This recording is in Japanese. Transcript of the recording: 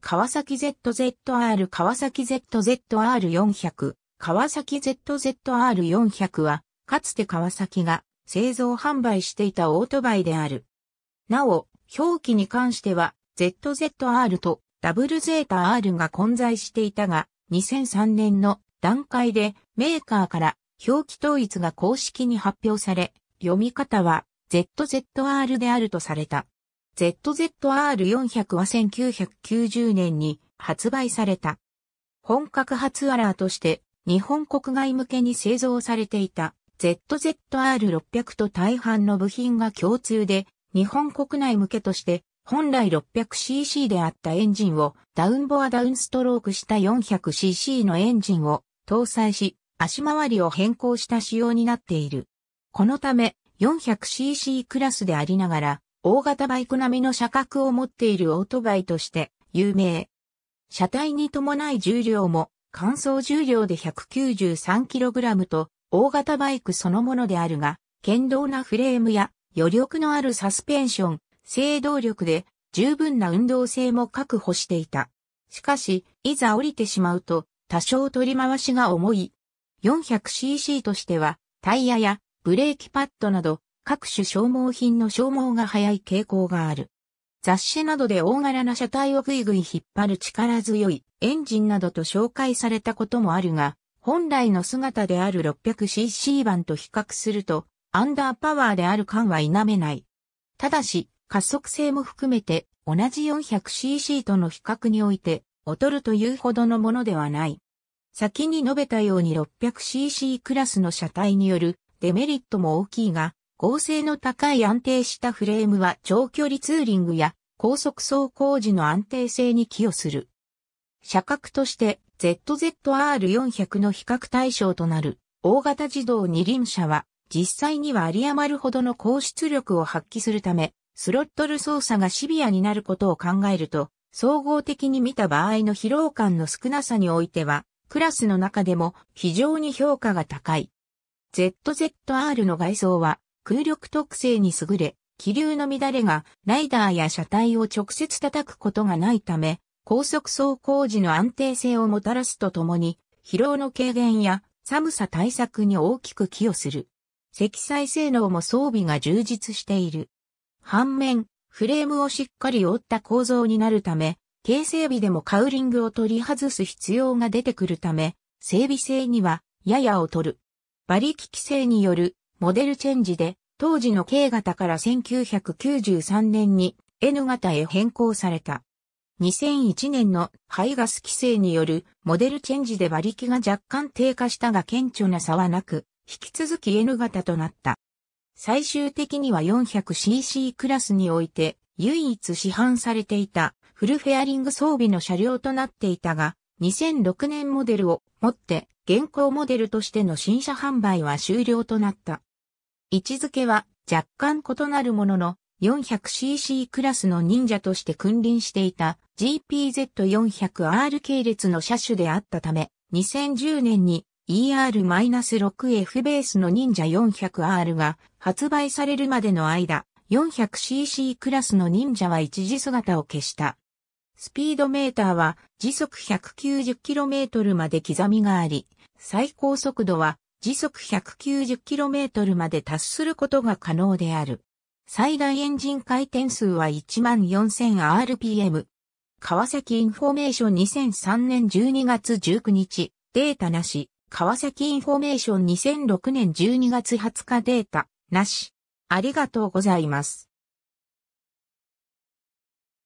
川崎 ZZR 川崎 ZZR400 川崎 ZZR400 は、かつて川崎が製造販売していたオートバイである。なお、表記に関しては、ZZR とダブルゼータ R が混在していたが、2003年の段階でメーカーから表記統一が公式に発表され、読み方は ZZR であるとされた。ZZR400 は1990年に発売された。本格発アラーとして日本国外向けに製造されていた ZZR600 と大半の部品が共通で日本国内向けとして本来 600cc であったエンジンをダウンボアダウンストロークした 400cc のエンジンを搭載し足回りを変更した仕様になっている。このため 400cc クラスでありながら大型バイク並みの車格を持っているオートバイとして有名。車体に伴い重量も乾燥重量で 193kg と大型バイクそのものであるが、堅牢なフレームや余力のあるサスペンション、制動力で十分な運動性も確保していた。しかし、いざ降りてしまうと多少取り回しが重い。400cc としてはタイヤやブレーキパッドなど各種消耗品の消耗が早い傾向がある。雑誌などで大柄な車体をぐいぐい引っ張る力強いエンジンなどと紹介されたこともあるが、本来の姿である 600cc 版と比較すると、アンダーパワーである感は否めない。ただし、加速性も含めて、同じ 400cc との比較において、劣るというほどのものではない。先に述べたように 600cc クラスの車体によるデメリットも大きいが、合成の高い安定したフレームは長距離ツーリングや高速走行時の安定性に寄与する。車格として ZZR400 の比較対象となる大型自動二輪車は実際には有り余るほどの高出力を発揮するためスロットル操作がシビアになることを考えると総合的に見た場合の疲労感の少なさにおいてはクラスの中でも非常に評価が高い。ZZR の外装は空力特性に優れ、気流の乱れがライダーや車体を直接叩くことがないため、高速走行時の安定性をもたらすとともに、疲労の軽減や寒さ対策に大きく寄与する。積載性能も装備が充実している。反面、フレームをしっかり覆った構造になるため、形成備でもカウリングを取り外す必要が出てくるため、整備性にはやや劣る。馬力規制によるモデルチェンジで、当時の K 型から1993年に N 型へ変更された。2001年の排ガス規制によるモデルチェンジで馬力が若干低下したが顕著な差はなく、引き続き N 型となった。最終的には 400cc クラスにおいて唯一市販されていたフルフェアリング装備の車両となっていたが、2006年モデルをもって現行モデルとしての新車販売は終了となった。位置づけは若干異なるものの 400cc クラスの忍者として君臨していた GPZ400R 系列の車種であったため、2010年に ER-6F ベースの忍者 400R が発売されるまでの間、400cc クラスの忍者は一時姿を消した。スピードメーターは時速 190km まで刻みがあり、最高速度は時速 190km まで達することが可能である。最大エンジン回転数は 14000rpm。川崎インフォメーション2003年12月19日、データなし。川崎インフォメーション2006年12月20日データなし。ありがとうございます。